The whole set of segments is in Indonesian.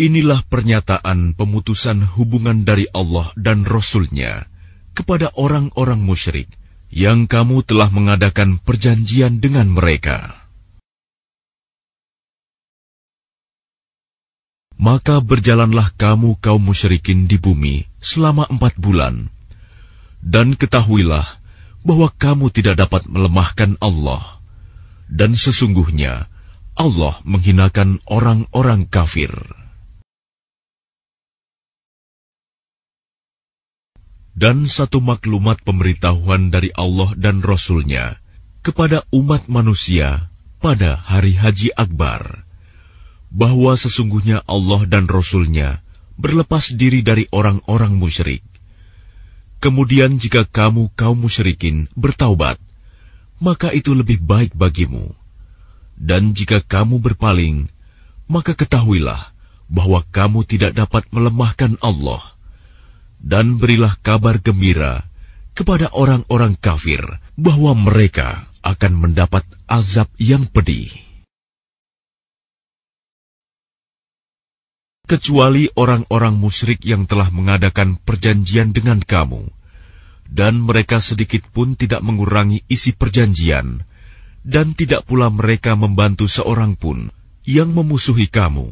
Inilah pernyataan pemutusan hubungan dari Allah dan Rasul-Nya kepada orang-orang musyrik yang kamu telah mengadakan perjanjian dengan mereka. Maka berjalanlah kamu kaum musyrikin di bumi selama empat bulan. Dan ketahuilah bahwa kamu tidak dapat melemahkan Allah. Dan sesungguhnya Allah menghinakan orang-orang kafir. dan satu maklumat pemberitahuan dari Allah dan Rasul-Nya kepada umat manusia pada hari Haji Akbar, bahwa sesungguhnya Allah dan Rasul-Nya berlepas diri dari orang-orang musyrik. Kemudian jika kamu kaum musyrikin bertaubat, maka itu lebih baik bagimu. Dan jika kamu berpaling, maka ketahuilah bahwa kamu tidak dapat melemahkan Allah dan berilah kabar gembira kepada orang-orang kafir bahwa mereka akan mendapat azab yang pedih. Kecuali orang-orang musyrik yang telah mengadakan perjanjian dengan kamu, dan mereka sedikit pun tidak mengurangi isi perjanjian, dan tidak pula mereka membantu seorang pun yang memusuhi kamu.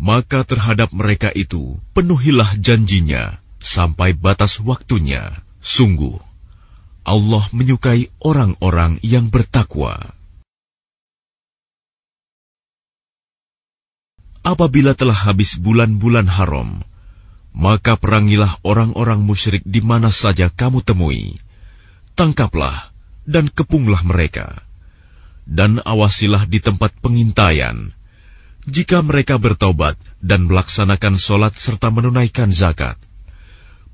Maka terhadap mereka itu penuhilah janjinya sampai batas waktunya. Sungguh, Allah menyukai orang-orang yang bertakwa. Apabila telah habis bulan-bulan haram, maka perangilah orang-orang musyrik di mana saja kamu temui. Tangkaplah dan kepunglah mereka, dan awasilah di tempat pengintaian. Jika mereka bertobat dan melaksanakan sholat serta menunaikan zakat,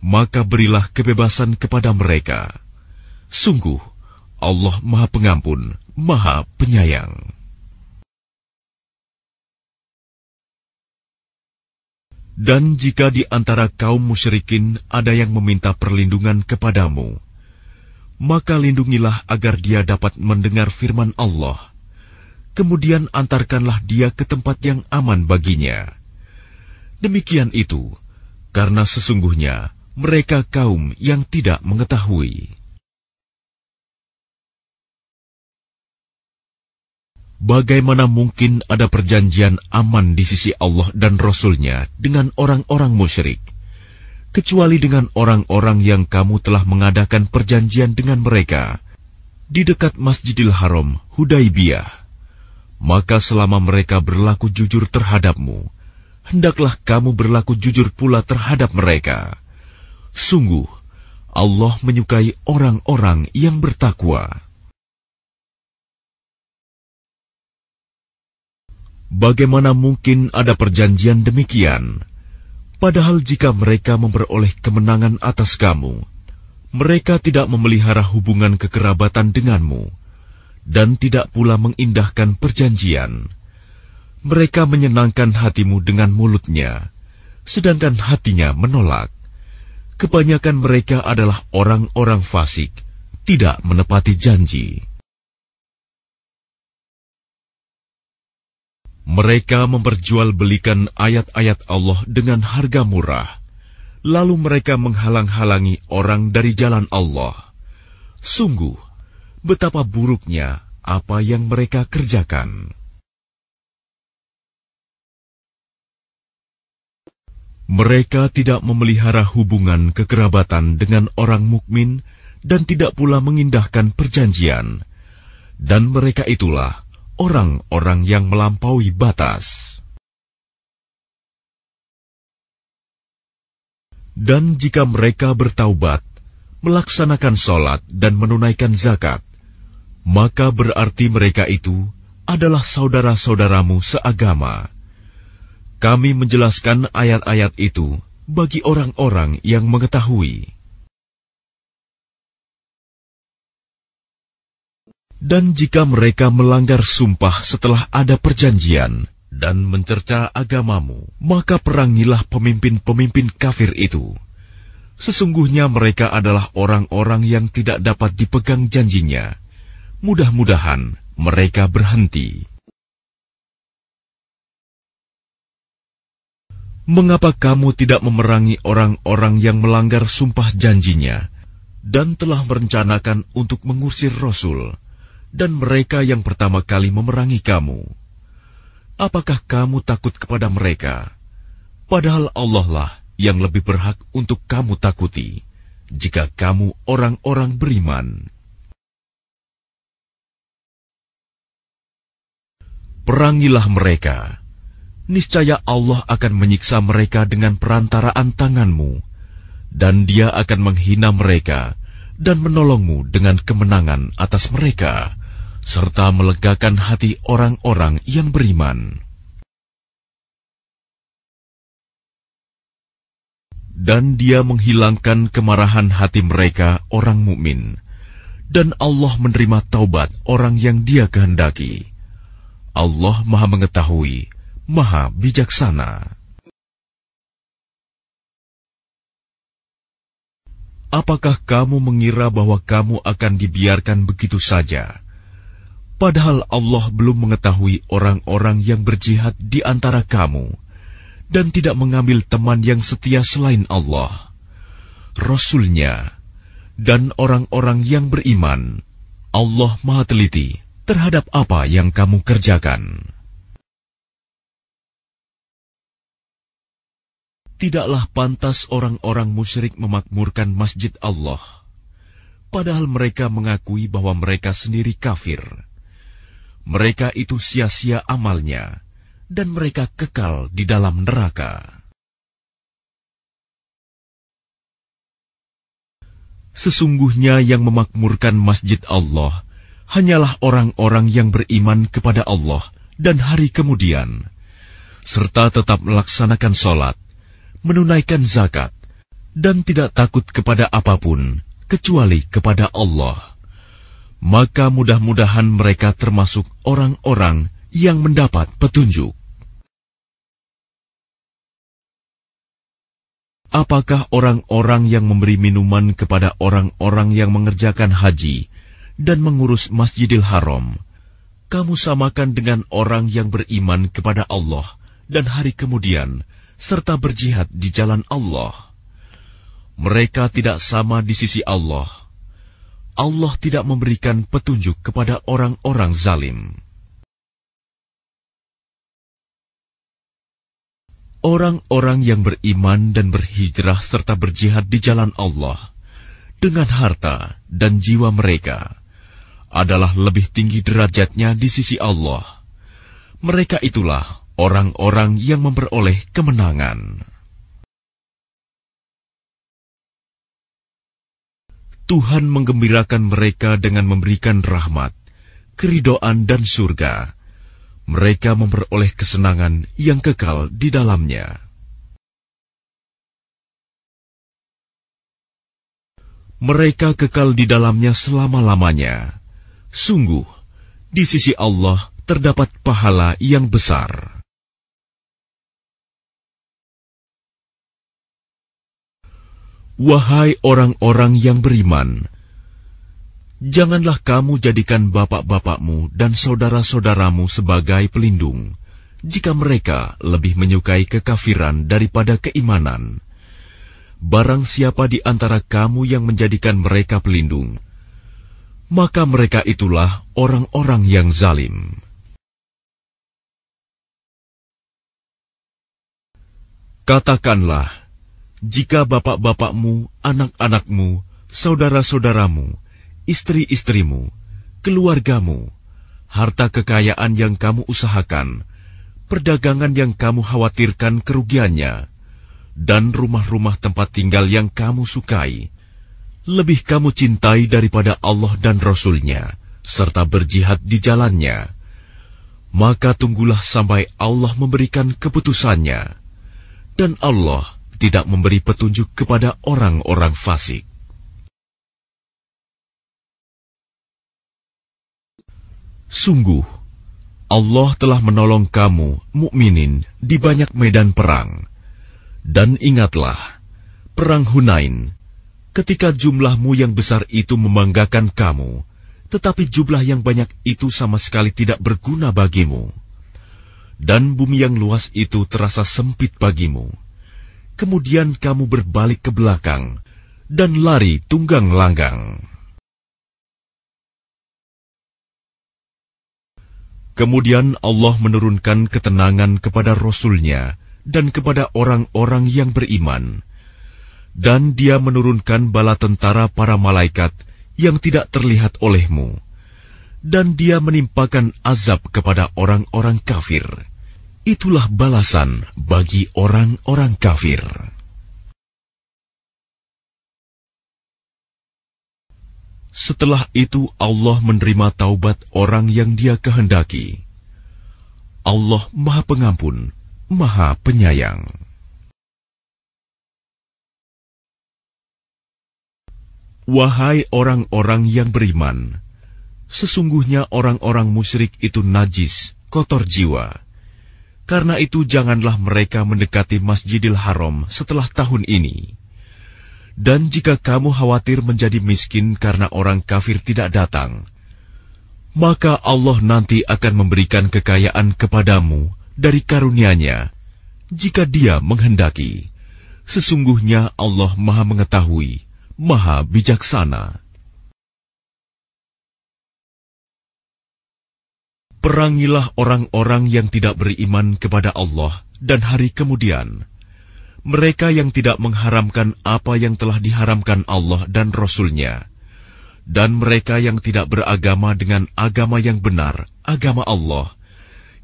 maka berilah kebebasan kepada mereka. Sungguh, Allah Maha Pengampun, Maha Penyayang. Dan jika di antara kaum musyrikin ada yang meminta perlindungan kepadamu, maka lindungilah agar dia dapat mendengar firman Allah. Kemudian antarkanlah dia ke tempat yang aman baginya. Demikian itu, karena sesungguhnya mereka kaum yang tidak mengetahui. Bagaimana mungkin ada perjanjian aman di sisi Allah dan Rasul-Nya dengan orang-orang musyrik, kecuali dengan orang-orang yang kamu telah mengadakan perjanjian dengan mereka di dekat Masjidil Haram, Hudaybiyah. Maka selama mereka berlaku jujur terhadapmu, hendaklah kamu berlaku jujur pula terhadap mereka. Sungguh, Allah menyukai orang-orang yang bertakwa. Bagaimana mungkin ada perjanjian demikian? Padahal jika mereka memperoleh kemenangan atas kamu, mereka tidak memelihara hubungan kekerabatan denganmu, dan tidak pula mengindahkan perjanjian. Mereka menyenangkan hatimu dengan mulutnya, sedangkan hatinya menolak kebanyakan mereka adalah orang-orang fasik, tidak menepati janji. Mereka memperjualbelikan ayat-ayat Allah dengan harga murah, lalu mereka menghalang-halangi orang dari jalan Allah. Sungguh, betapa buruknya apa yang mereka kerjakan. Mereka tidak memelihara hubungan kekerabatan dengan orang mukmin dan tidak pula mengindahkan perjanjian. Dan mereka itulah orang-orang yang melampaui batas. Dan jika mereka bertaubat, melaksanakan sholat dan menunaikan zakat, maka berarti mereka itu adalah saudara-saudaramu seagama kami menjelaskan ayat-ayat itu bagi orang-orang yang mengetahui. Dan jika mereka melanggar sumpah setelah ada perjanjian dan mencerca agamamu, maka perangilah pemimpin-pemimpin kafir itu. Sesungguhnya mereka adalah orang-orang yang tidak dapat dipegang janjinya. Mudah-mudahan mereka berhenti. mengapa kamu tidak memerangi orang-orang yang melanggar sumpah janjinya dan telah merencanakan untuk mengusir Rasul dan mereka yang pertama kali memerangi kamu? Apakah kamu takut kepada mereka? Padahal Allah lah yang lebih berhak untuk kamu takuti jika kamu orang-orang beriman. Perangilah mereka niscaya Allah akan menyiksa mereka dengan perantaraan tanganmu, dan Dia akan menghina mereka dan menolongmu dengan kemenangan atas mereka, serta melegakan hati orang-orang yang beriman. Dan Dia menghilangkan kemarahan hati mereka, orang mukmin, dan Allah menerima taubat orang yang Dia kehendaki. Allah Maha Mengetahui. Maha Bijaksana. Apakah kamu mengira bahwa kamu akan dibiarkan begitu saja, padahal Allah belum mengetahui orang-orang yang berjihad di antara kamu dan tidak mengambil teman yang setia selain Allah, Rasulnya, dan orang-orang yang beriman? Allah Maha Teliti terhadap apa yang kamu kerjakan. tidaklah pantas orang-orang musyrik memakmurkan masjid Allah, padahal mereka mengakui bahwa mereka sendiri kafir. Mereka itu sia-sia amalnya, dan mereka kekal di dalam neraka. Sesungguhnya yang memakmurkan masjid Allah hanyalah orang-orang yang beriman kepada Allah dan hari kemudian, serta tetap melaksanakan sholat, menunaikan zakat, dan tidak takut kepada apapun kecuali kepada Allah, maka mudah-mudahan mereka termasuk orang-orang yang mendapat petunjuk. Apakah orang-orang yang memberi minuman kepada orang-orang yang mengerjakan haji dan mengurus Masjidil Haram, kamu samakan dengan orang yang beriman kepada Allah dan hari kemudian serta berjihad di jalan Allah. Mereka tidak sama di sisi Allah. Allah tidak memberikan petunjuk kepada orang-orang zalim. Orang-orang yang beriman dan berhijrah serta berjihad di jalan Allah dengan harta dan jiwa mereka adalah lebih tinggi derajatnya di sisi Allah. Mereka itulah orang-orang yang memperoleh kemenangan. Tuhan menggembirakan mereka dengan memberikan rahmat, keridoan dan surga. Mereka memperoleh kesenangan yang kekal di dalamnya. Mereka kekal di dalamnya selama-lamanya. Sungguh, di sisi Allah terdapat pahala yang besar. Wahai orang-orang yang beriman, janganlah kamu jadikan bapak-bapakmu dan saudara-saudaramu sebagai pelindung, jika mereka lebih menyukai kekafiran daripada keimanan. Barang siapa di antara kamu yang menjadikan mereka pelindung, maka mereka itulah orang-orang yang zalim. Katakanlah, jika bapak-bapakmu, anak-anakmu, saudara-saudaramu, istri-istrimu, keluargamu, harta kekayaan yang kamu usahakan, perdagangan yang kamu khawatirkan kerugiannya, dan rumah-rumah tempat tinggal yang kamu sukai, lebih kamu cintai daripada Allah dan Rasulnya, serta berjihad di jalannya, maka tunggulah sampai Allah memberikan keputusannya. Dan Allah – tidak memberi petunjuk kepada orang-orang fasik. Sungguh, Allah telah menolong kamu, mukminin, di banyak medan perang. Dan ingatlah, perang Hunain, ketika jumlahmu yang besar itu membanggakan kamu, tetapi jumlah yang banyak itu sama sekali tidak berguna bagimu. Dan bumi yang luas itu terasa sempit bagimu kemudian kamu berbalik ke belakang dan lari tunggang langgang. Kemudian Allah menurunkan ketenangan kepada Rasulnya dan kepada orang-orang yang beriman. Dan dia menurunkan bala tentara para malaikat yang tidak terlihat olehmu. Dan dia menimpakan azab kepada orang-orang kafir itulah balasan bagi orang-orang kafir. Setelah itu Allah menerima taubat orang yang dia kehendaki. Allah Maha Pengampun, Maha Penyayang. Wahai orang-orang yang beriman, sesungguhnya orang-orang musyrik itu najis, kotor jiwa karena itu janganlah mereka mendekati Masjidil Haram setelah tahun ini. Dan jika kamu khawatir menjadi miskin karena orang kafir tidak datang, maka Allah nanti akan memberikan kekayaan kepadamu dari karunia-Nya jika Dia menghendaki. Sesungguhnya Allah Maha Mengetahui, Maha Bijaksana. Perangilah orang-orang yang tidak beriman kepada Allah dan hari kemudian. Mereka yang tidak mengharamkan apa yang telah diharamkan Allah dan Rasulnya. Dan mereka yang tidak beragama dengan agama yang benar, agama Allah,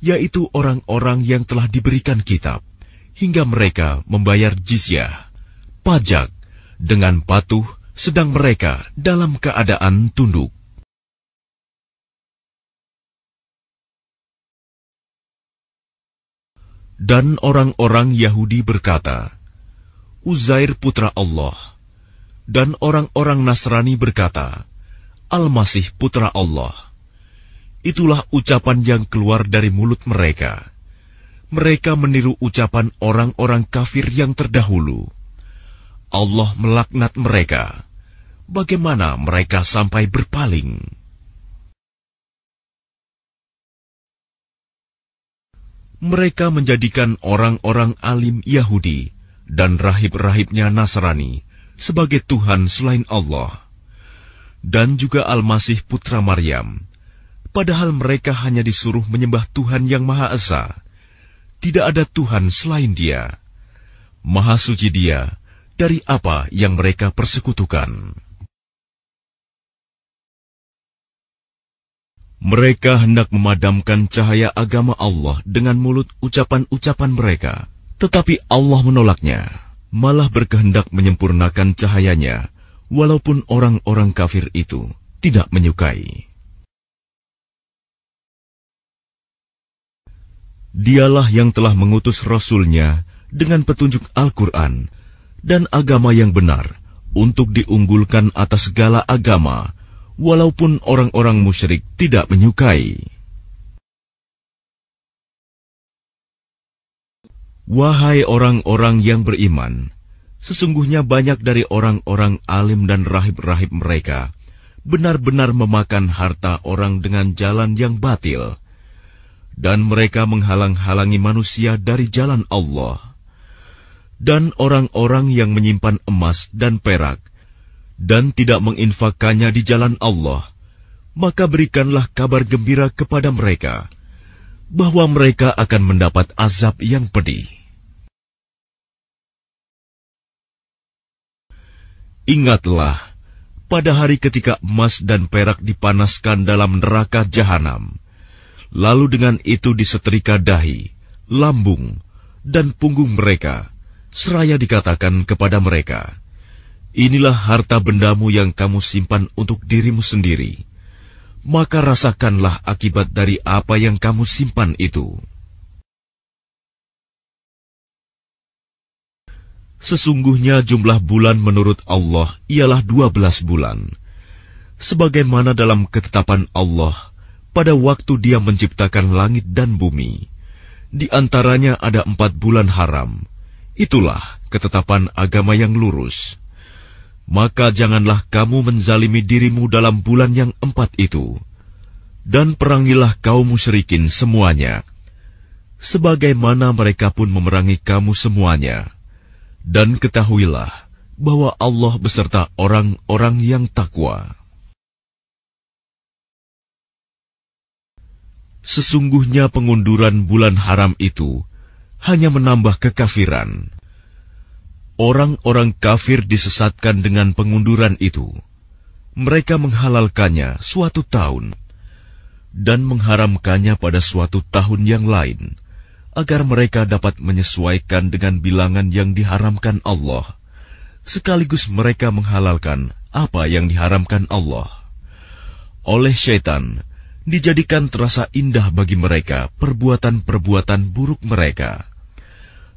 yaitu orang-orang yang telah diberikan kitab, hingga mereka membayar jizyah, pajak, dengan patuh, sedang mereka dalam keadaan tunduk. Dan orang-orang Yahudi berkata, Uzair putra Allah. Dan orang-orang Nasrani berkata, Al-Masih putra Allah. Itulah ucapan yang keluar dari mulut mereka. Mereka meniru ucapan orang-orang kafir yang terdahulu. Allah melaknat mereka. Bagaimana mereka sampai berpaling? mereka menjadikan orang-orang alim Yahudi dan rahib-rahibnya Nasrani sebagai Tuhan selain Allah, dan juga Al-Masih Putra Maryam, padahal mereka hanya disuruh menyembah Tuhan yang Maha Esa. Tidak ada Tuhan selain Dia. Maha suci Dia dari apa yang mereka persekutukan. Mereka hendak memadamkan cahaya agama Allah dengan mulut ucapan-ucapan mereka, tetapi Allah menolaknya, malah berkehendak menyempurnakan cahayanya, walaupun orang-orang kafir itu tidak menyukai. Dialah yang telah mengutus Rasulnya dengan petunjuk Al-Quran dan agama yang benar untuk diunggulkan atas segala agama, walaupun orang-orang musyrik tidak menyukai. Wahai orang-orang yang beriman, sesungguhnya banyak dari orang-orang alim dan rahib-rahib mereka benar-benar memakan harta orang dengan jalan yang batil, dan mereka menghalang-halangi manusia dari jalan Allah. Dan orang-orang yang menyimpan emas dan perak – dan tidak menginfakkannya di jalan Allah, maka berikanlah kabar gembira kepada mereka bahwa mereka akan mendapat azab yang pedih. Ingatlah, pada hari ketika emas dan perak dipanaskan dalam neraka jahanam, lalu dengan itu disetrika dahi, lambung, dan punggung mereka, seraya dikatakan kepada mereka, Inilah harta bendamu yang kamu simpan untuk dirimu sendiri. Maka rasakanlah akibat dari apa yang kamu simpan itu. Sesungguhnya jumlah bulan menurut Allah ialah dua belas bulan. Sebagaimana dalam ketetapan Allah, pada waktu dia menciptakan langit dan bumi. Di antaranya ada empat bulan haram. Itulah ketetapan agama yang lurus maka janganlah kamu menzalimi dirimu dalam bulan yang empat itu. Dan perangilah kaum musyrikin semuanya, sebagaimana mereka pun memerangi kamu semuanya. Dan ketahuilah bahwa Allah beserta orang-orang yang takwa. Sesungguhnya pengunduran bulan haram itu hanya menambah kekafiran Orang-orang kafir disesatkan dengan pengunduran itu. Mereka menghalalkannya suatu tahun dan mengharamkannya pada suatu tahun yang lain, agar mereka dapat menyesuaikan dengan bilangan yang diharamkan Allah, sekaligus mereka menghalalkan apa yang diharamkan Allah. Oleh syaitan, dijadikan terasa indah bagi mereka perbuatan-perbuatan buruk mereka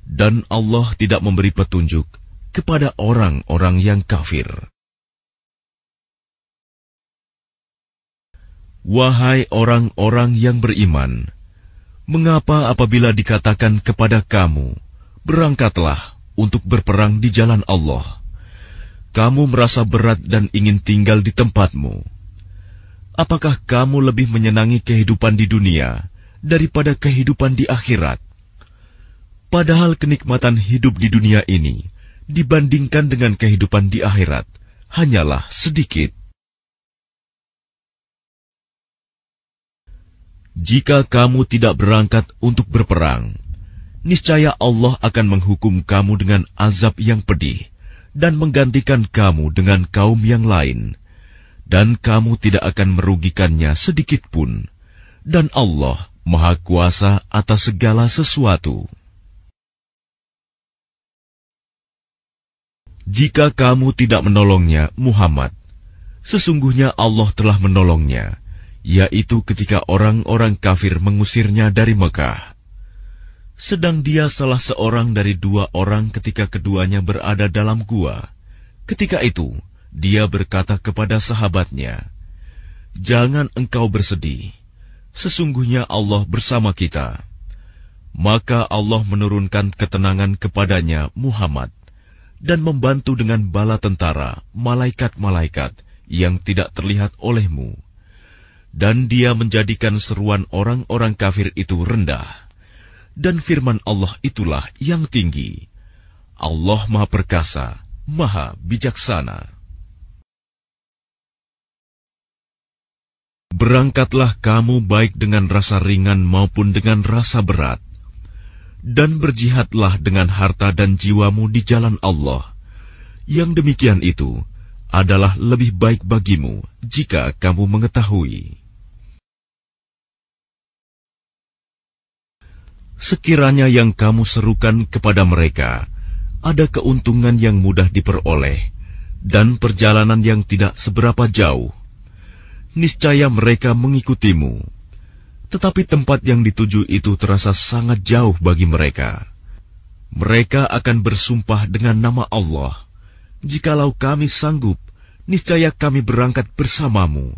dan Allah tidak memberi petunjuk kepada orang-orang yang kafir. Wahai orang-orang yang beriman, mengapa apabila dikatakan kepada kamu, "Berangkatlah untuk berperang di jalan Allah," kamu merasa berat dan ingin tinggal di tempatmu? Apakah kamu lebih menyenangi kehidupan di dunia daripada kehidupan di akhirat? Padahal kenikmatan hidup di dunia ini dibandingkan dengan kehidupan di akhirat hanyalah sedikit. Jika kamu tidak berangkat untuk berperang, niscaya Allah akan menghukum kamu dengan azab yang pedih dan menggantikan kamu dengan kaum yang lain, dan kamu tidak akan merugikannya sedikit pun, dan Allah Maha Kuasa atas segala sesuatu. Jika kamu tidak menolongnya, Muhammad, sesungguhnya Allah telah menolongnya, yaitu ketika orang-orang kafir mengusirnya dari Mekah. Sedang dia salah seorang dari dua orang ketika keduanya berada dalam gua. Ketika itu, dia berkata kepada sahabatnya, "Jangan engkau bersedih. Sesungguhnya Allah bersama kita." Maka Allah menurunkan ketenangan kepadanya, Muhammad dan membantu dengan bala tentara malaikat-malaikat yang tidak terlihat olehmu. Dan dia menjadikan seruan orang-orang kafir itu rendah. Dan firman Allah itulah yang tinggi. Allah Maha Perkasa, Maha Bijaksana. Berangkatlah kamu baik dengan rasa ringan maupun dengan rasa berat dan berjihadlah dengan harta dan jiwamu di jalan Allah. Yang demikian itu adalah lebih baik bagimu jika kamu mengetahui. Sekiranya yang kamu serukan kepada mereka ada keuntungan yang mudah diperoleh dan perjalanan yang tidak seberapa jauh, niscaya mereka mengikutimu tetapi tempat yang dituju itu terasa sangat jauh bagi mereka. Mereka akan bersumpah dengan nama Allah, "Jikalau kami sanggup, niscaya kami berangkat bersamamu."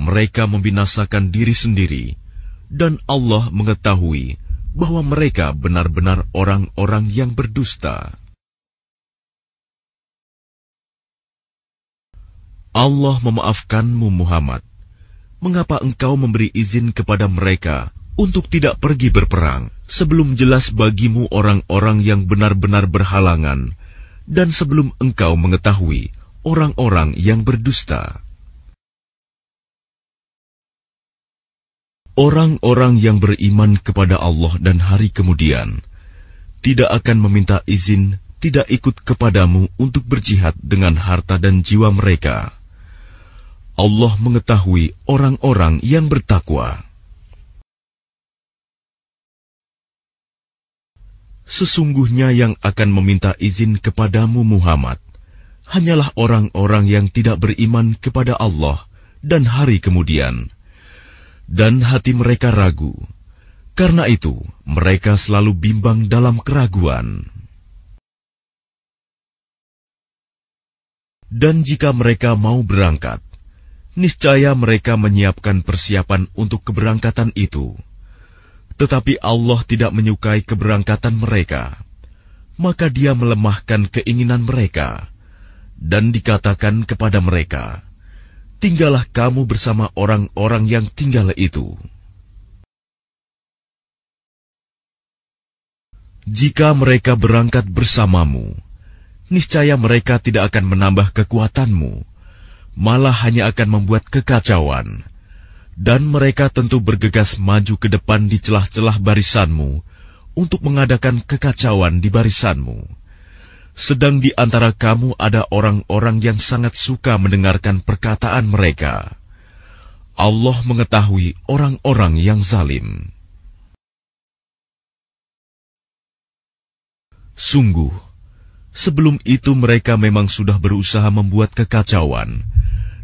Mereka membinasakan diri sendiri, dan Allah mengetahui bahwa mereka benar-benar orang-orang yang berdusta. Allah memaafkanmu, Muhammad mengapa engkau memberi izin kepada mereka untuk tidak pergi berperang sebelum jelas bagimu orang-orang yang benar-benar berhalangan dan sebelum engkau mengetahui orang-orang yang berdusta? Orang-orang yang beriman kepada Allah dan hari kemudian tidak akan meminta izin, tidak ikut kepadamu untuk berjihad dengan harta dan jiwa mereka. Allah mengetahui orang-orang yang bertakwa. Sesungguhnya yang akan meminta izin kepadamu Muhammad, hanyalah orang-orang yang tidak beriman kepada Allah dan hari kemudian. Dan hati mereka ragu. Karena itu, mereka selalu bimbang dalam keraguan. Dan jika mereka mau berangkat, niscaya mereka menyiapkan persiapan untuk keberangkatan itu. Tetapi Allah tidak menyukai keberangkatan mereka, maka Dia melemahkan keinginan mereka, dan dikatakan kepada mereka, "Tinggallah kamu bersama orang-orang yang tinggal itu." Jika mereka berangkat bersamamu, niscaya mereka tidak akan menambah kekuatanmu malah hanya akan membuat kekacauan. Dan mereka tentu bergegas maju ke depan di celah-celah barisanmu untuk mengadakan kekacauan di barisanmu. Sedang di antara kamu ada orang-orang yang sangat suka mendengarkan perkataan mereka. Allah mengetahui orang-orang yang zalim. Sungguh, sebelum itu mereka memang sudah berusaha membuat kekacauan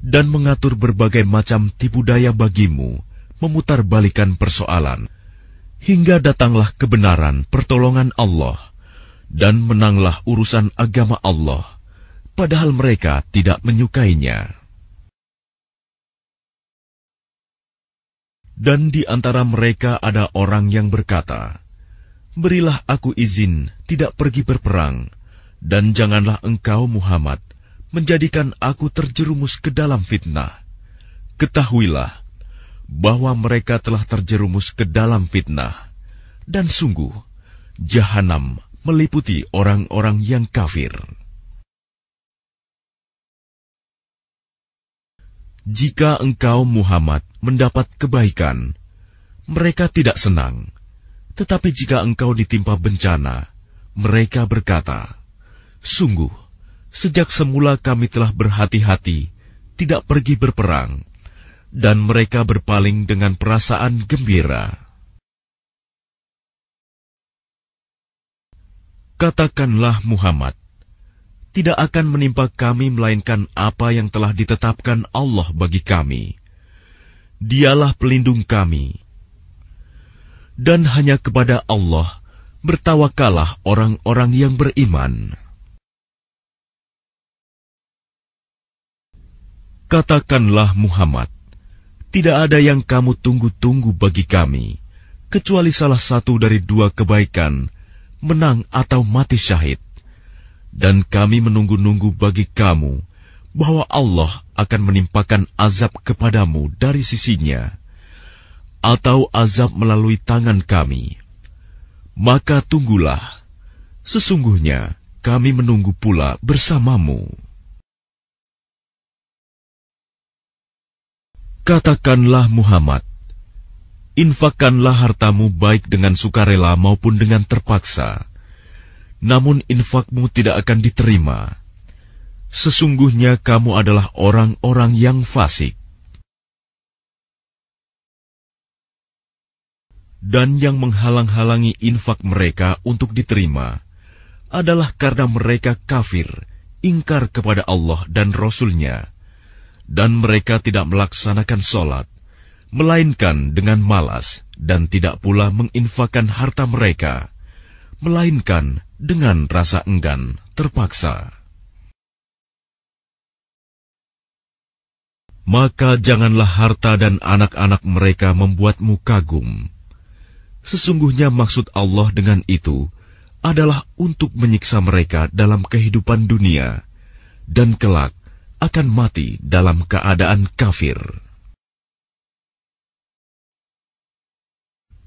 dan mengatur berbagai macam tipu daya bagimu, memutarbalikan persoalan, hingga datanglah kebenaran pertolongan Allah, dan menanglah urusan agama Allah, padahal mereka tidak menyukainya. Dan di antara mereka ada orang yang berkata, Berilah aku izin tidak pergi berperang, dan janganlah engkau Muhammad menjadikan aku terjerumus ke dalam fitnah. Ketahuilah bahwa mereka telah terjerumus ke dalam fitnah, dan sungguh jahanam meliputi orang-orang yang kafir. Jika engkau, Muhammad, mendapat kebaikan, mereka tidak senang. Tetapi jika engkau ditimpa bencana, mereka berkata, "Sungguh, Sejak semula kami telah berhati-hati, tidak pergi berperang, dan mereka berpaling dengan perasaan gembira. Katakanlah Muhammad, tidak akan menimpa kami melainkan apa yang telah ditetapkan Allah bagi kami. Dialah pelindung kami. Dan hanya kepada Allah bertawakallah orang-orang yang beriman. Katakanlah Muhammad, tidak ada yang kamu tunggu-tunggu bagi kami, kecuali salah satu dari dua kebaikan, menang atau mati syahid. Dan kami menunggu-nunggu bagi kamu bahwa Allah akan menimpakan azab kepadamu dari sisinya, atau azab melalui tangan kami. Maka tunggulah, sesungguhnya kami menunggu pula bersamamu. Katakanlah Muhammad, infakkanlah hartamu baik dengan sukarela maupun dengan terpaksa. Namun infakmu tidak akan diterima. Sesungguhnya kamu adalah orang-orang yang fasik. Dan yang menghalang-halangi infak mereka untuk diterima adalah karena mereka kafir, ingkar kepada Allah dan Rasul-Nya dan mereka tidak melaksanakan sholat, melainkan dengan malas dan tidak pula menginfakkan harta mereka, melainkan dengan rasa enggan terpaksa. Maka janganlah harta dan anak-anak mereka membuatmu kagum. Sesungguhnya maksud Allah dengan itu adalah untuk menyiksa mereka dalam kehidupan dunia, dan kelak akan mati dalam keadaan kafir.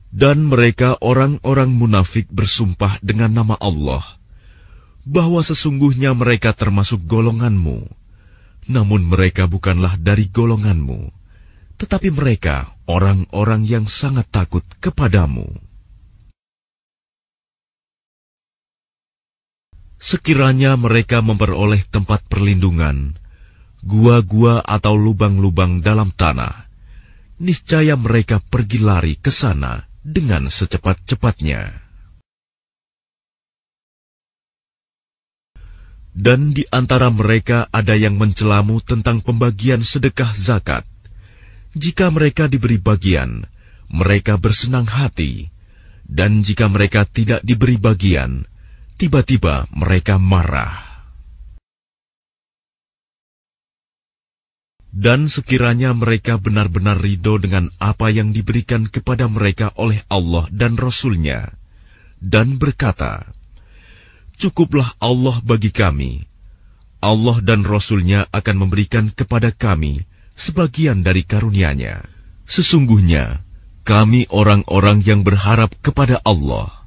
Dan mereka orang-orang munafik bersumpah dengan nama Allah bahwa sesungguhnya mereka termasuk golonganmu, namun mereka bukanlah dari golonganmu, tetapi mereka orang-orang yang sangat takut kepadamu. Sekiranya mereka memperoleh tempat perlindungan, gua-gua atau lubang-lubang dalam tanah, niscaya mereka pergi lari ke sana dengan secepat-cepatnya. Dan di antara mereka ada yang mencelamu tentang pembagian sedekah zakat. Jika mereka diberi bagian, mereka bersenang hati, dan jika mereka tidak diberi bagian, tiba-tiba mereka marah. Dan sekiranya mereka benar-benar ridho dengan apa yang diberikan kepada mereka oleh Allah dan Rasulnya, dan berkata, Cukuplah Allah bagi kami. Allah dan Rasulnya akan memberikan kepada kami sebagian dari karunia-Nya. Sesungguhnya, kami orang-orang yang berharap kepada Allah.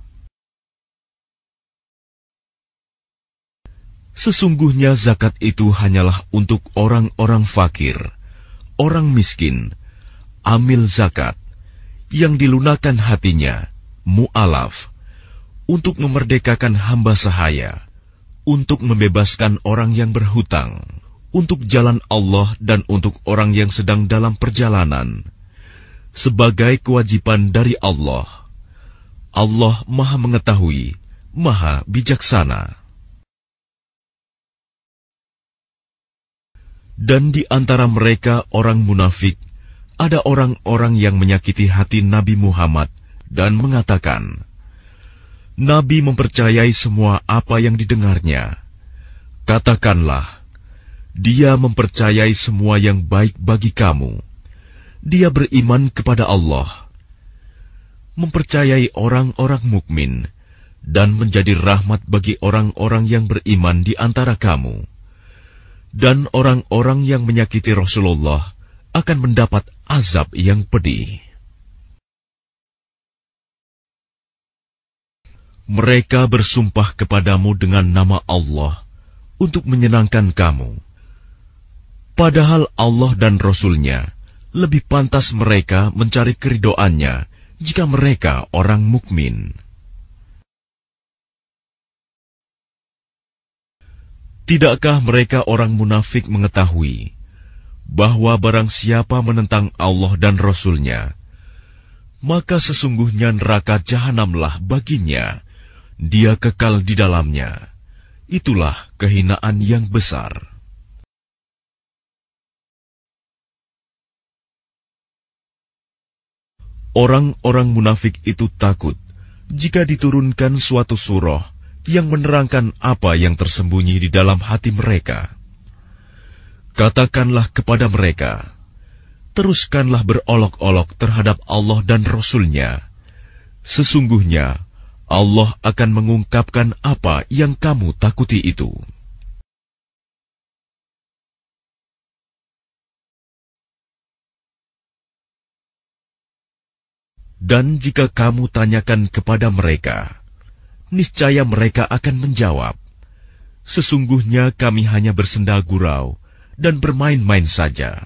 Sesungguhnya zakat itu hanyalah untuk orang-orang fakir, orang miskin, amil zakat, yang dilunakan hatinya, mu'alaf, untuk memerdekakan hamba sahaya, untuk membebaskan orang yang berhutang, untuk jalan Allah dan untuk orang yang sedang dalam perjalanan, sebagai kewajiban dari Allah. Allah maha mengetahui, maha bijaksana. Dan di antara mereka orang munafik, ada orang-orang yang menyakiti hati Nabi Muhammad dan mengatakan, Nabi mempercayai semua apa yang didengarnya. Katakanlah, dia mempercayai semua yang baik bagi kamu. Dia beriman kepada Allah, mempercayai orang-orang mukmin, dan menjadi rahmat bagi orang-orang yang beriman di antara kamu dan orang-orang yang menyakiti Rasulullah akan mendapat azab yang pedih. Mereka bersumpah kepadamu dengan nama Allah untuk menyenangkan kamu. Padahal Allah dan Rasulnya lebih pantas mereka mencari keridoannya jika mereka orang mukmin. Tidakkah mereka orang munafik mengetahui bahwa barang siapa menentang Allah dan Rasul-Nya, maka sesungguhnya neraka jahanamlah baginya, dia kekal di dalamnya. Itulah kehinaan yang besar. Orang-orang munafik itu takut jika diturunkan suatu surah yang menerangkan apa yang tersembunyi di dalam hati mereka. Katakanlah kepada mereka, teruskanlah berolok-olok terhadap Allah dan Rasulnya. Sesungguhnya, Allah akan mengungkapkan apa yang kamu takuti itu. Dan jika kamu tanyakan kepada mereka, niscaya mereka akan menjawab, "Sesungguhnya kami hanya bersenda gurau dan bermain-main saja."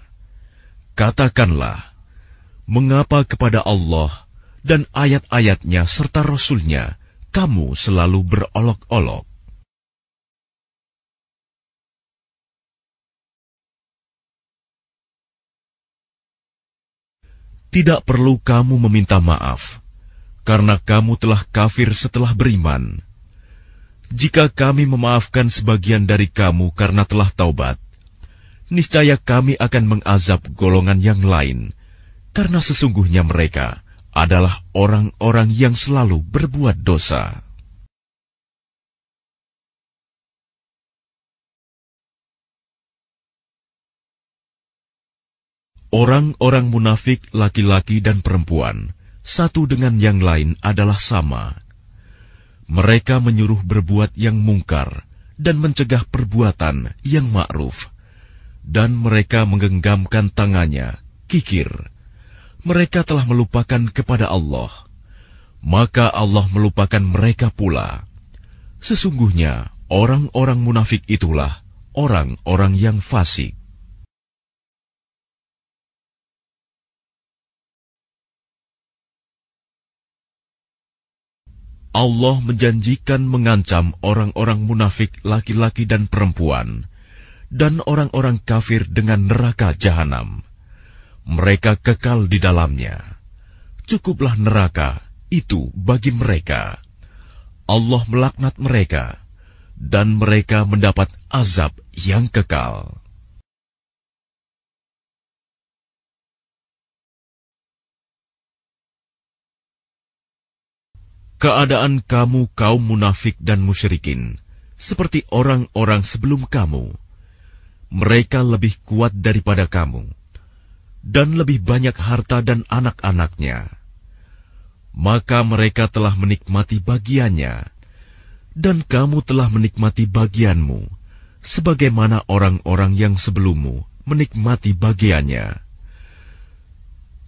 Katakanlah, "Mengapa kepada Allah dan ayat-ayatnya serta Rasulnya kamu selalu berolok-olok?" Tidak perlu kamu meminta maaf karena kamu telah kafir setelah beriman. Jika kami memaafkan sebagian dari kamu karena telah taubat, niscaya kami akan mengazab golongan yang lain, karena sesungguhnya mereka adalah orang-orang yang selalu berbuat dosa. Orang-orang munafik laki-laki dan perempuan – satu dengan yang lain adalah sama. Mereka menyuruh berbuat yang mungkar dan mencegah perbuatan yang ma'ruf. Dan mereka menggenggamkan tangannya, kikir. Mereka telah melupakan kepada Allah. Maka Allah melupakan mereka pula. Sesungguhnya, orang-orang munafik itulah orang-orang yang fasik. Allah menjanjikan mengancam orang-orang munafik laki-laki dan perempuan, dan orang-orang kafir dengan neraka jahanam. Mereka kekal di dalamnya. Cukuplah neraka itu bagi mereka. Allah melaknat mereka, dan mereka mendapat azab yang kekal. keadaan kamu kaum munafik dan musyrikin, seperti orang-orang sebelum kamu. Mereka lebih kuat daripada kamu, dan lebih banyak harta dan anak-anaknya. Maka mereka telah menikmati bagiannya, dan kamu telah menikmati bagianmu, sebagaimana orang-orang yang sebelummu menikmati bagiannya.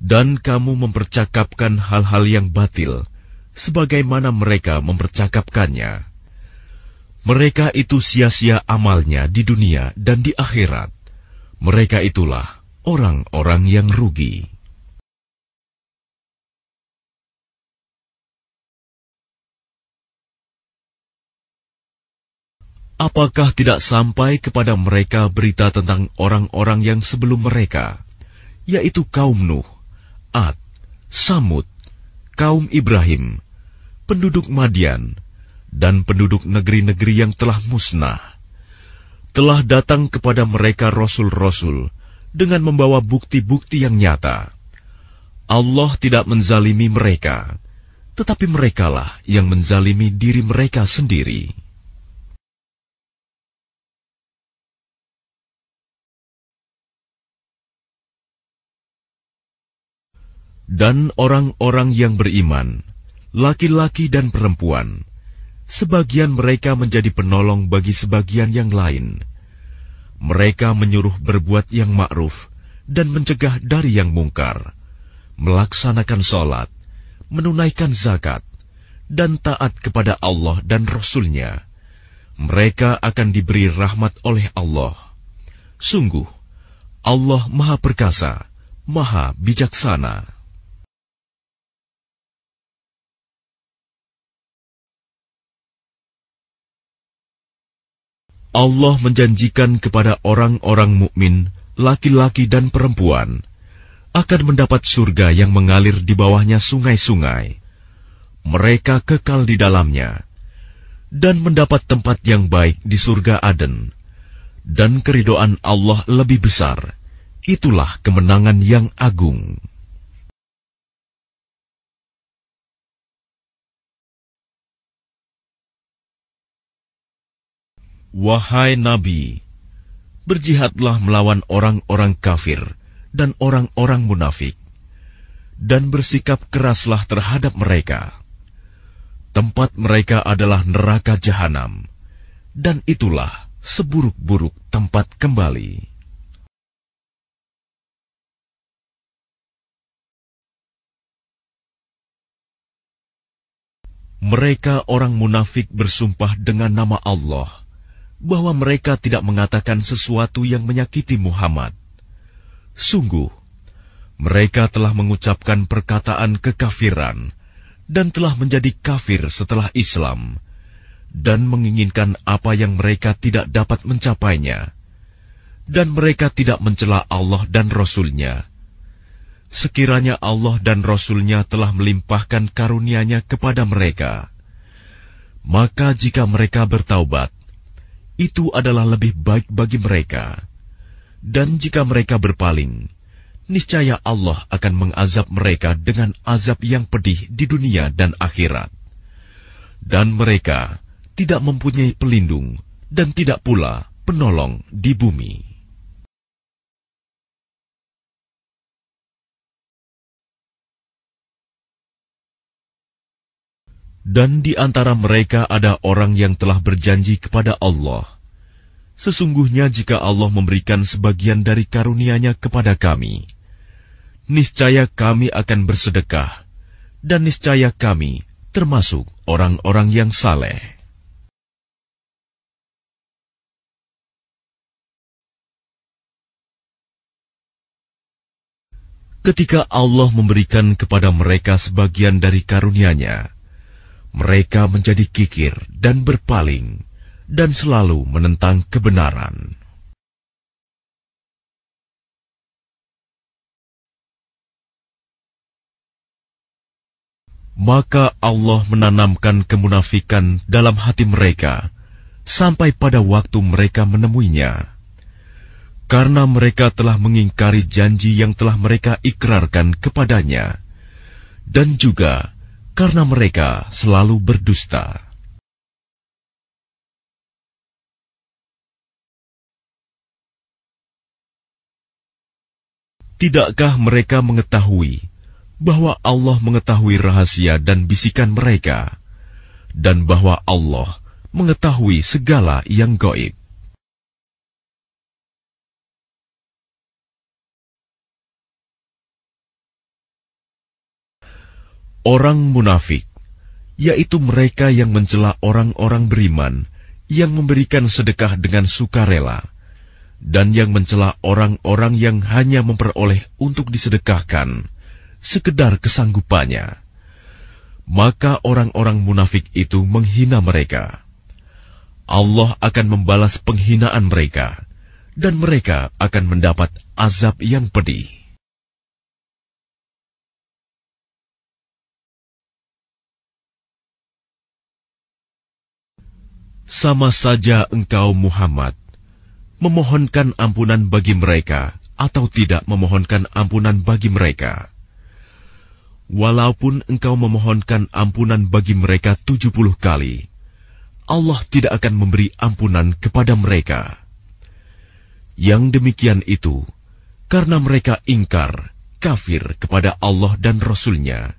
Dan kamu mempercakapkan hal-hal yang batil, sebagaimana mereka mempercakapkannya. Mereka itu sia-sia amalnya di dunia dan di akhirat. Mereka itulah orang-orang yang rugi. Apakah tidak sampai kepada mereka berita tentang orang-orang yang sebelum mereka, yaitu kaum Nuh, Ad, Samud, kaum Ibrahim, penduduk Madian, dan penduduk negeri-negeri yang telah musnah, telah datang kepada mereka rasul-rasul dengan membawa bukti-bukti yang nyata. Allah tidak menzalimi mereka, tetapi merekalah yang menzalimi diri mereka sendiri. dan orang-orang yang beriman laki-laki dan perempuan, sebagian mereka menjadi penolong bagi sebagian yang lain. Mereka menyuruh berbuat yang ma'ruf dan mencegah dari yang mungkar, melaksanakan sholat, menunaikan zakat, dan taat kepada Allah dan Rasulnya. Mereka akan diberi rahmat oleh Allah. Sungguh, Allah Maha Perkasa, Maha Bijaksana. Allah menjanjikan kepada orang-orang mukmin, laki-laki dan perempuan, akan mendapat surga yang mengalir di bawahnya sungai-sungai. Mereka kekal di dalamnya dan mendapat tempat yang baik di surga Aden, dan keridoan Allah lebih besar. Itulah kemenangan yang agung. Wahai Nabi, berjihadlah melawan orang-orang kafir dan orang-orang munafik, dan bersikap keraslah terhadap mereka. Tempat mereka adalah neraka jahanam, dan itulah seburuk-buruk tempat kembali. Mereka orang munafik bersumpah dengan nama Allah – bahwa mereka tidak mengatakan sesuatu yang menyakiti Muhammad. Sungguh, mereka telah mengucapkan perkataan kekafiran dan telah menjadi kafir setelah Islam dan menginginkan apa yang mereka tidak dapat mencapainya dan mereka tidak mencela Allah dan Rasulnya. Sekiranya Allah dan Rasulnya telah melimpahkan karunia-Nya kepada mereka, maka jika mereka bertaubat, itu adalah lebih baik bagi mereka. Dan jika mereka berpaling, niscaya Allah akan mengazab mereka dengan azab yang pedih di dunia dan akhirat. Dan mereka tidak mempunyai pelindung dan tidak pula penolong di bumi. Dan di antara mereka ada orang yang telah berjanji kepada Allah, Sesungguhnya jika Allah memberikan sebagian dari karunia-Nya kepada kami, niscaya kami akan bersedekah, dan niscaya kami termasuk orang-orang yang saleh. Ketika Allah memberikan kepada mereka sebagian dari karunia-Nya, mereka menjadi kikir dan berpaling, dan selalu menentang kebenaran. Maka Allah menanamkan kemunafikan dalam hati mereka sampai pada waktu mereka menemuinya, karena mereka telah mengingkari janji yang telah mereka ikrarkan kepadanya, dan juga karena mereka selalu berdusta. Tidakkah mereka mengetahui bahwa Allah mengetahui rahasia dan bisikan mereka, dan bahwa Allah mengetahui segala yang goib? Orang munafik, yaitu mereka yang mencela orang-orang beriman yang memberikan sedekah dengan sukarela, dan yang mencela orang-orang yang hanya memperoleh untuk disedekahkan sekedar kesanggupannya. Maka orang-orang munafik itu menghina mereka. Allah akan membalas penghinaan mereka, dan mereka akan mendapat azab yang pedih. sama saja engkau Muhammad memohonkan ampunan bagi mereka atau tidak memohonkan ampunan bagi mereka. Walaupun engkau memohonkan ampunan bagi mereka tujuh puluh kali, Allah tidak akan memberi ampunan kepada mereka. Yang demikian itu, karena mereka ingkar, kafir kepada Allah dan Rasulnya.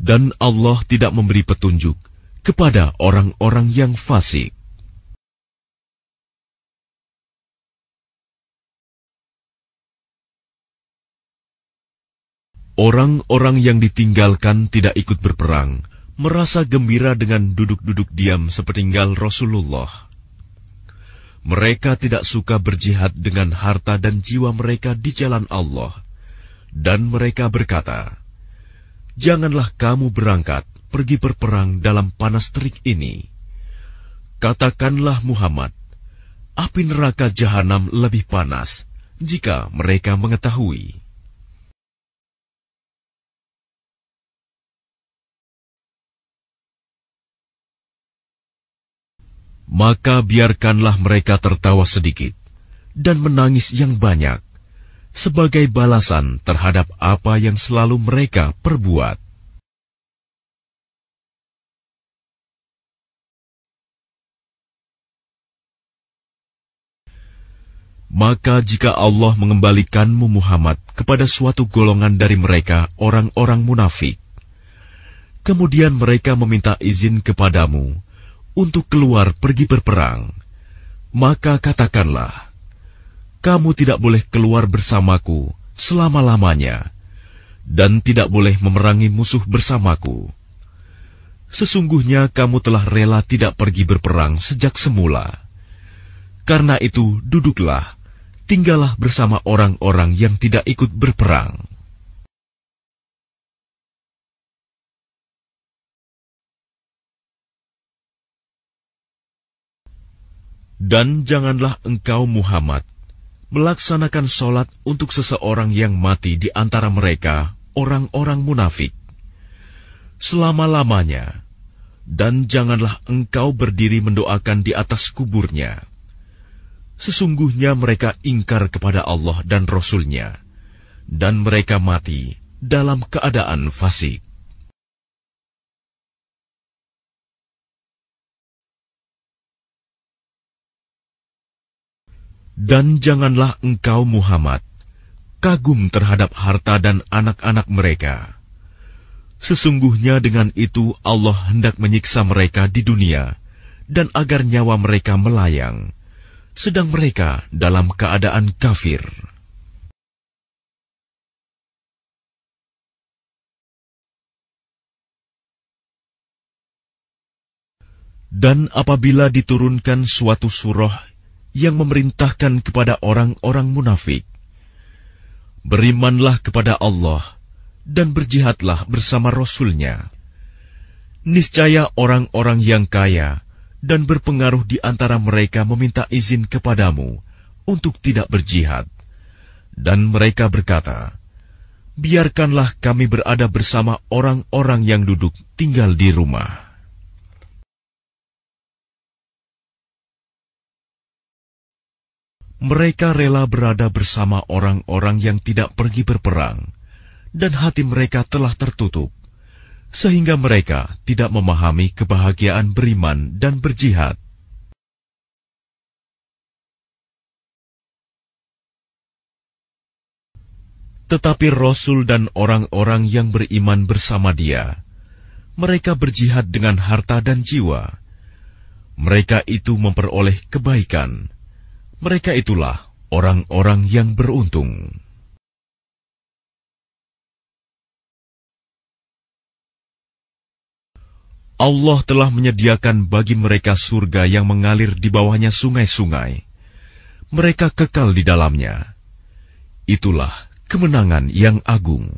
Dan Allah tidak memberi petunjuk kepada orang-orang yang fasik. Orang-orang yang ditinggalkan tidak ikut berperang merasa gembira dengan duduk-duduk diam sepeninggal Rasulullah. Mereka tidak suka berjihad dengan harta dan jiwa mereka di jalan Allah, dan mereka berkata, "Janganlah kamu berangkat, pergi berperang dalam panas terik ini. Katakanlah Muhammad, api neraka jahanam lebih panas jika mereka mengetahui. Maka biarkanlah mereka tertawa sedikit dan menangis yang banyak sebagai balasan terhadap apa yang selalu mereka perbuat. Maka jika Allah mengembalikanmu Muhammad kepada suatu golongan dari mereka orang-orang munafik, kemudian mereka meminta izin kepadamu untuk keluar pergi berperang, maka katakanlah, kamu tidak boleh keluar bersamaku selama-lamanya dan tidak boleh memerangi musuh bersamaku. Sesungguhnya kamu telah rela tidak pergi berperang sejak semula. Karena itu duduklah tinggallah bersama orang-orang yang tidak ikut berperang. Dan janganlah engkau Muhammad melaksanakan sholat untuk seseorang yang mati di antara mereka, orang-orang munafik, selama-lamanya. Dan janganlah engkau berdiri mendoakan di atas kuburnya. Sesungguhnya mereka ingkar kepada Allah dan Rasul-Nya, dan mereka mati dalam keadaan fasik. Dan janganlah engkau Muhammad kagum terhadap harta dan anak-anak mereka. Sesungguhnya dengan itu Allah hendak menyiksa mereka di dunia dan agar nyawa mereka melayang sedang mereka dalam keadaan kafir. Dan apabila diturunkan suatu surah yang memerintahkan kepada orang-orang munafik, berimanlah kepada Allah dan berjihadlah bersama Rasulnya. Niscaya orang-orang yang kaya, dan berpengaruh di antara mereka meminta izin kepadamu untuk tidak berjihad. Dan mereka berkata, Biarkanlah kami berada bersama orang-orang yang duduk tinggal di rumah. Mereka rela berada bersama orang-orang yang tidak pergi berperang, dan hati mereka telah tertutup sehingga mereka tidak memahami kebahagiaan beriman dan berjihad. Tetapi Rasul dan orang-orang yang beriman bersama dia, mereka berjihad dengan harta dan jiwa. Mereka itu memperoleh kebaikan. Mereka itulah orang-orang yang beruntung. Allah telah menyediakan bagi mereka surga yang mengalir di bawahnya sungai-sungai. Mereka kekal di dalamnya. Itulah kemenangan yang agung.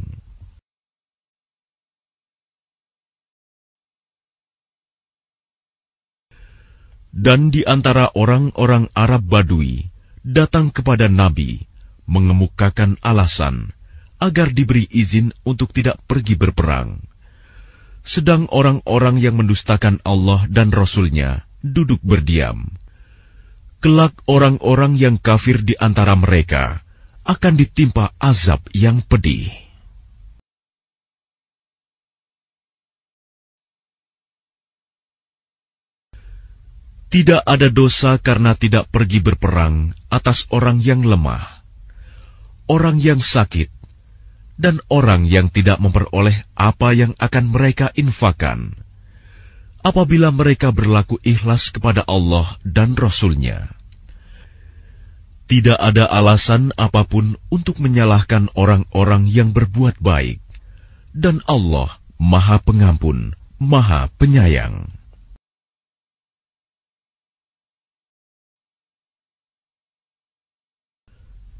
Dan di antara orang-orang Arab Badui datang kepada Nabi mengemukakan alasan agar diberi izin untuk tidak pergi berperang sedang orang-orang yang mendustakan Allah dan Rasul-Nya duduk berdiam. Kelak orang-orang yang kafir di antara mereka akan ditimpa azab yang pedih. Tidak ada dosa karena tidak pergi berperang atas orang yang lemah. Orang yang sakit dan orang yang tidak memperoleh apa yang akan mereka infakan. Apabila mereka berlaku ikhlas kepada Allah dan Rasul-Nya, tidak ada alasan apapun untuk menyalahkan orang-orang yang berbuat baik, dan Allah Maha Pengampun, Maha Penyayang.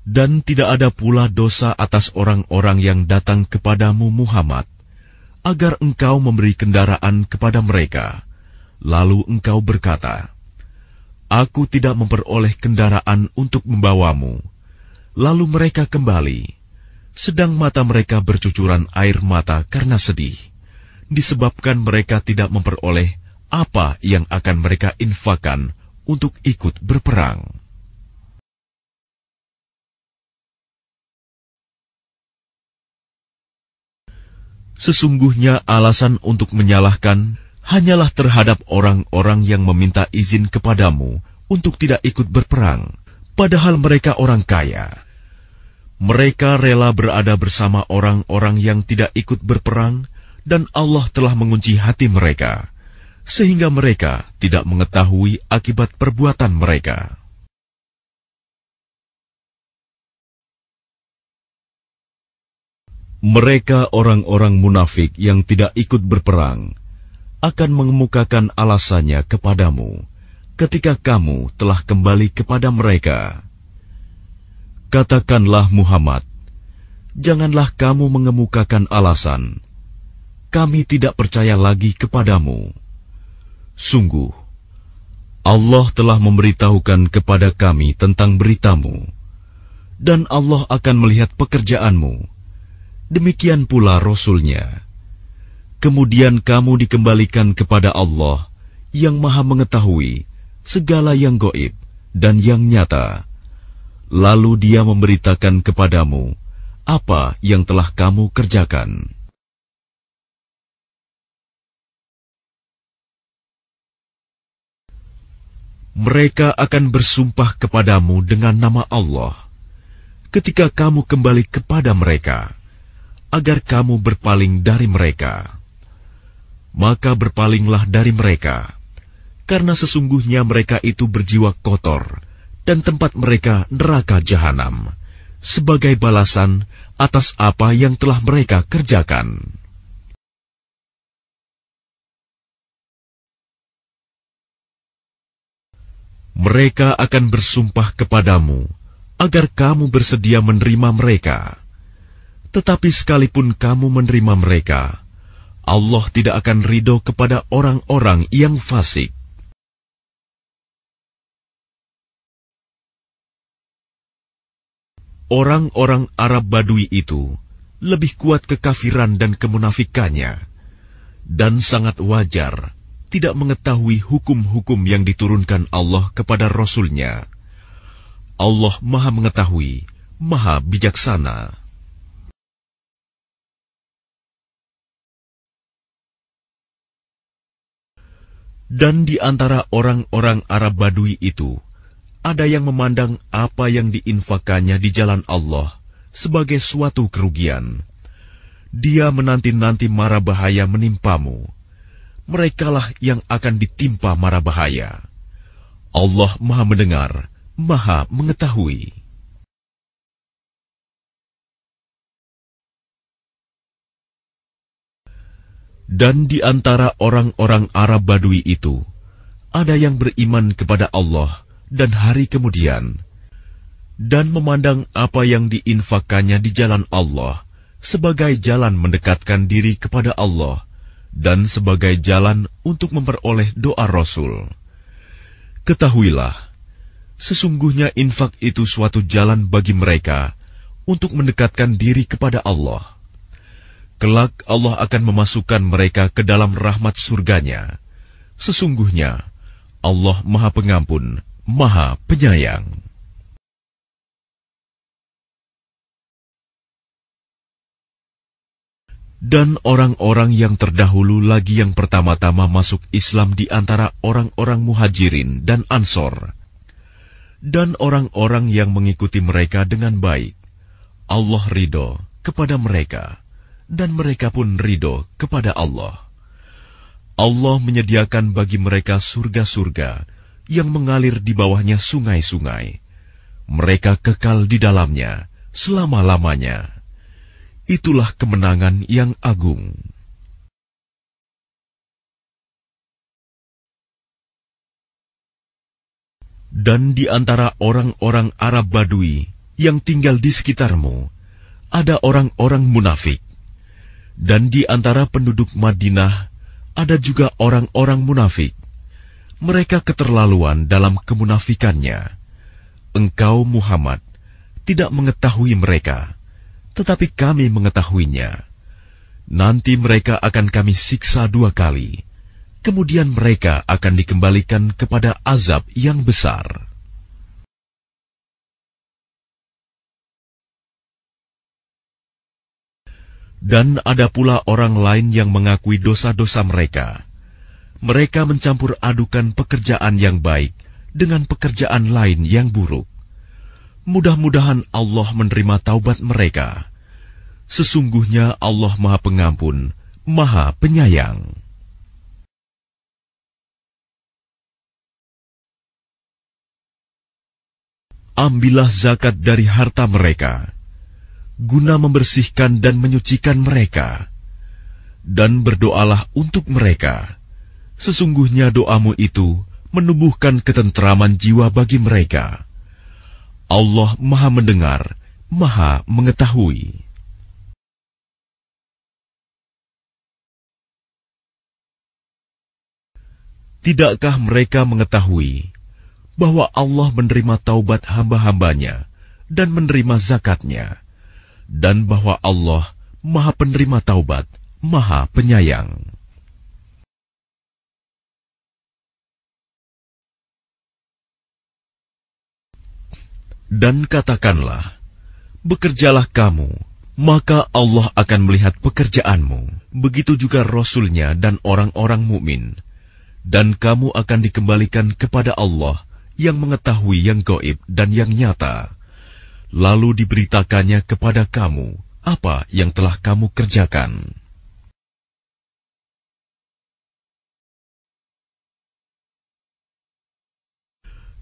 dan tidak ada pula dosa atas orang-orang yang datang kepadamu, Muhammad, agar engkau memberi kendaraan kepada mereka. Lalu engkau berkata, "Aku tidak memperoleh kendaraan untuk membawamu." Lalu mereka kembali, sedang mata mereka bercucuran air mata karena sedih, disebabkan mereka tidak memperoleh apa yang akan mereka infakan untuk ikut berperang. Sesungguhnya alasan untuk menyalahkan hanyalah terhadap orang-orang yang meminta izin kepadamu untuk tidak ikut berperang, padahal mereka orang kaya. Mereka rela berada bersama orang-orang yang tidak ikut berperang, dan Allah telah mengunci hati mereka, sehingga mereka tidak mengetahui akibat perbuatan mereka. Mereka orang-orang munafik yang tidak ikut berperang akan mengemukakan alasannya kepadamu ketika kamu telah kembali kepada mereka. Katakanlah Muhammad, janganlah kamu mengemukakan alasan. Kami tidak percaya lagi kepadamu. Sungguh, Allah telah memberitahukan kepada kami tentang beritamu, dan Allah akan melihat pekerjaanmu demikian pula Rasulnya. Kemudian kamu dikembalikan kepada Allah yang maha mengetahui segala yang goib dan yang nyata. Lalu dia memberitakan kepadamu apa yang telah kamu kerjakan. Mereka akan bersumpah kepadamu dengan nama Allah ketika kamu kembali kepada mereka agar kamu berpaling dari mereka. Maka berpalinglah dari mereka, karena sesungguhnya mereka itu berjiwa kotor, dan tempat mereka neraka jahanam, sebagai balasan atas apa yang telah mereka kerjakan. Mereka akan bersumpah kepadamu agar kamu bersedia menerima mereka tetapi sekalipun kamu menerima mereka, Allah tidak akan ridho kepada orang-orang yang fasik. Orang-orang Arab Badui itu lebih kuat kekafiran dan kemunafikannya, dan sangat wajar tidak mengetahui hukum-hukum yang diturunkan Allah kepada Rasulnya. Allah Maha Mengetahui, Maha Bijaksana. Dan di antara orang-orang Arab Badui itu, ada yang memandang apa yang diinfakannya di jalan Allah sebagai suatu kerugian. Dia menanti-nanti mara bahaya menimpamu. Merekalah yang akan ditimpa mara bahaya. Allah Maha Mendengar, Maha Mengetahui. Dan di antara orang-orang Arab Badui itu, ada yang beriman kepada Allah dan hari kemudian, dan memandang apa yang diinfakannya di jalan Allah sebagai jalan mendekatkan diri kepada Allah dan sebagai jalan untuk memperoleh doa Rasul. Ketahuilah, sesungguhnya infak itu suatu jalan bagi mereka untuk mendekatkan diri kepada Allah. Kelak Allah akan memasukkan mereka ke dalam rahmat surganya. Sesungguhnya, Allah Maha Pengampun, Maha Penyayang. Dan orang-orang yang terdahulu lagi yang pertama-tama masuk Islam di antara orang-orang muhajirin dan ansor, dan orang-orang yang mengikuti mereka dengan baik, Allah ridho kepada mereka dan mereka pun ridho kepada Allah. Allah menyediakan bagi mereka surga-surga yang mengalir di bawahnya sungai-sungai. Mereka kekal di dalamnya selama-lamanya. Itulah kemenangan yang agung. Dan di antara orang-orang Arab Badui yang tinggal di sekitarmu, ada orang-orang munafik dan di antara penduduk Madinah ada juga orang-orang munafik. Mereka keterlaluan dalam kemunafikannya. Engkau, Muhammad, tidak mengetahui mereka, tetapi kami mengetahuinya. Nanti mereka akan kami siksa dua kali, kemudian mereka akan dikembalikan kepada azab yang besar. Dan ada pula orang lain yang mengakui dosa-dosa mereka. Mereka mencampur adukan pekerjaan yang baik dengan pekerjaan lain yang buruk. Mudah-mudahan Allah menerima taubat mereka. Sesungguhnya Allah Maha Pengampun, Maha Penyayang. Ambillah zakat dari harta mereka guna membersihkan dan menyucikan mereka, dan berdoalah untuk mereka. Sesungguhnya doamu itu menumbuhkan ketentraman jiwa bagi mereka. Allah Maha Mendengar, Maha Mengetahui. Tidakkah mereka mengetahui bahwa Allah menerima taubat hamba-hambanya dan menerima zakatnya? dan bahwa Allah Maha Penerima Taubat, Maha Penyayang. Dan katakanlah, bekerjalah kamu, maka Allah akan melihat pekerjaanmu, begitu juga Rasulnya dan orang-orang mukmin, dan kamu akan dikembalikan kepada Allah yang mengetahui yang goib dan yang nyata lalu diberitakannya kepada kamu apa yang telah kamu kerjakan.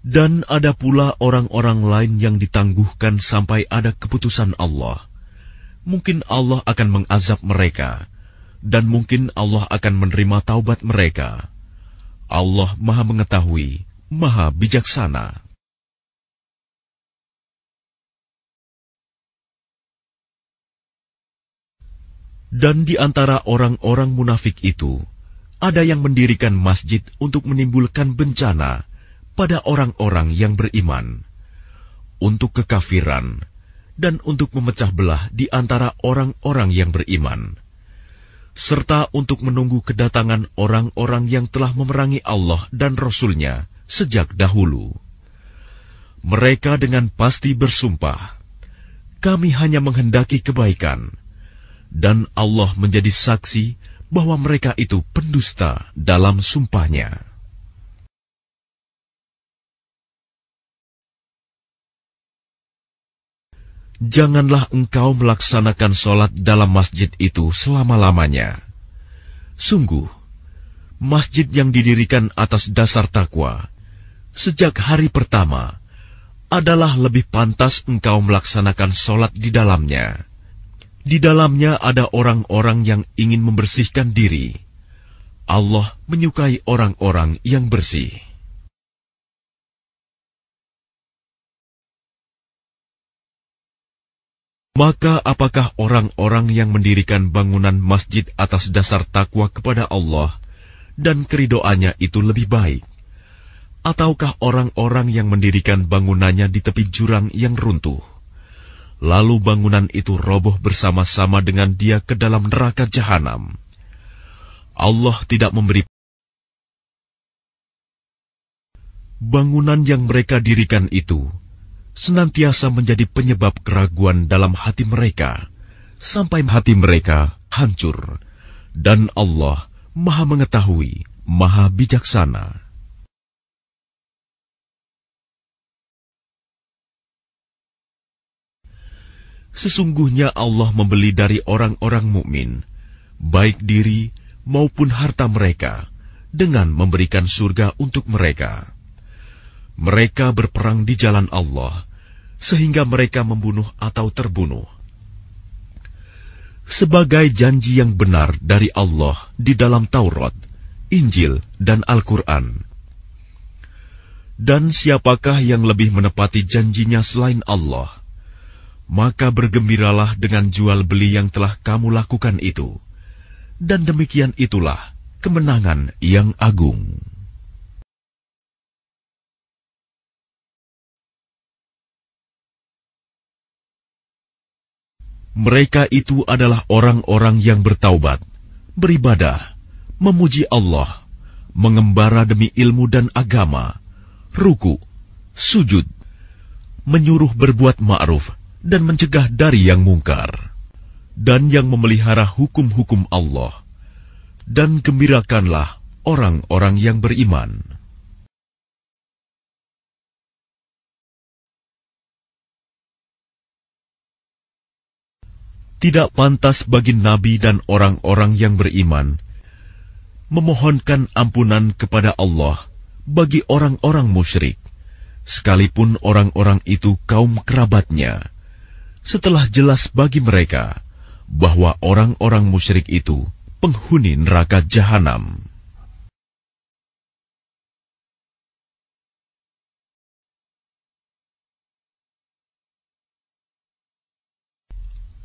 Dan ada pula orang-orang lain yang ditangguhkan sampai ada keputusan Allah. Mungkin Allah akan mengazab mereka, dan mungkin Allah akan menerima taubat mereka. Allah Maha Mengetahui, Maha Bijaksana. Dan di antara orang-orang munafik itu, ada yang mendirikan masjid untuk menimbulkan bencana pada orang-orang yang beriman, untuk kekafiran, dan untuk memecah belah di antara orang-orang yang beriman, serta untuk menunggu kedatangan orang-orang yang telah memerangi Allah dan Rasul-Nya sejak dahulu. Mereka dengan pasti bersumpah, "Kami hanya menghendaki kebaikan." dan Allah menjadi saksi bahwa mereka itu pendusta dalam sumpahnya. Janganlah engkau melaksanakan sholat dalam masjid itu selama-lamanya. Sungguh, masjid yang didirikan atas dasar takwa, sejak hari pertama, adalah lebih pantas engkau melaksanakan sholat di dalamnya di dalamnya ada orang-orang yang ingin membersihkan diri. Allah menyukai orang-orang yang bersih. Maka apakah orang-orang yang mendirikan bangunan masjid atas dasar takwa kepada Allah dan keridoannya itu lebih baik? Ataukah orang-orang yang mendirikan bangunannya di tepi jurang yang runtuh? Lalu bangunan itu roboh bersama-sama dengan dia ke dalam neraka jahanam. Allah tidak memberi bangunan yang mereka dirikan itu senantiasa menjadi penyebab keraguan dalam hati mereka sampai hati mereka hancur dan Allah Maha mengetahui, Maha bijaksana. Sesungguhnya Allah membeli dari orang-orang mukmin baik diri maupun harta mereka dengan memberikan surga untuk mereka. Mereka berperang di jalan Allah sehingga mereka membunuh atau terbunuh. Sebagai janji yang benar dari Allah di dalam Taurat, Injil, dan Al-Quran. Dan siapakah yang lebih menepati janjinya selain Allah? maka bergembiralah dengan jual beli yang telah kamu lakukan itu. Dan demikian itulah kemenangan yang agung. Mereka itu adalah orang-orang yang bertaubat, beribadah, memuji Allah, mengembara demi ilmu dan agama, ruku, sujud, menyuruh berbuat ma'ruf, dan mencegah dari yang mungkar, dan yang memelihara hukum-hukum Allah, dan gembirakanlah orang-orang yang beriman. Tidak pantas bagi nabi dan orang-orang yang beriman memohonkan ampunan kepada Allah bagi orang-orang musyrik, sekalipun orang-orang itu kaum kerabatnya setelah jelas bagi mereka bahwa orang-orang musyrik itu penghuni neraka jahanam.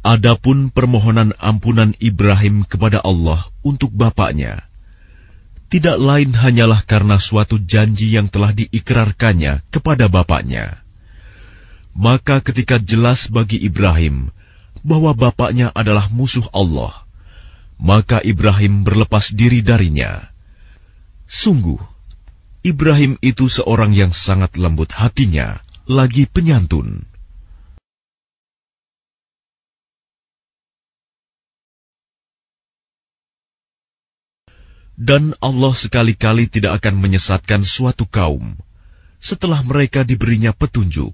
Adapun permohonan ampunan Ibrahim kepada Allah untuk bapaknya, tidak lain hanyalah karena suatu janji yang telah diikrarkannya kepada bapaknya. Maka ketika jelas bagi Ibrahim bahwa bapaknya adalah musuh Allah, maka Ibrahim berlepas diri darinya. Sungguh, Ibrahim itu seorang yang sangat lembut hatinya, lagi penyantun. Dan Allah sekali-kali tidak akan menyesatkan suatu kaum setelah mereka diberinya petunjuk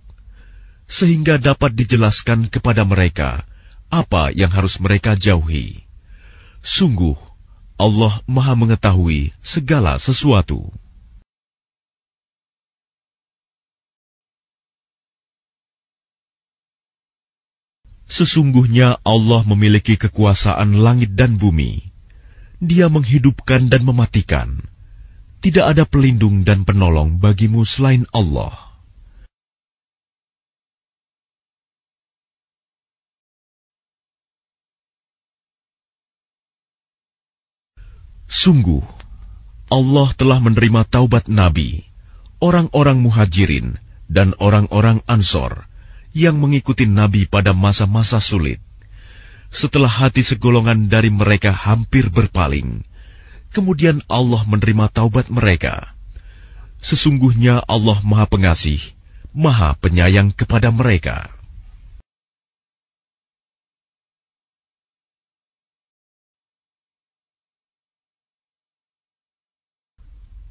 sehingga dapat dijelaskan kepada mereka apa yang harus mereka jauhi. Sungguh, Allah Maha Mengetahui segala sesuatu. Sesungguhnya Allah memiliki kekuasaan langit dan bumi. Dia menghidupkan dan mematikan. Tidak ada pelindung dan penolong bagimu selain Allah. Sungguh, Allah telah menerima taubat Nabi, orang-orang muhajirin, dan orang-orang ansor yang mengikuti Nabi pada masa-masa sulit. Setelah hati segolongan dari mereka hampir berpaling, kemudian Allah menerima taubat mereka. Sesungguhnya Allah Maha Pengasih, Maha Penyayang kepada mereka.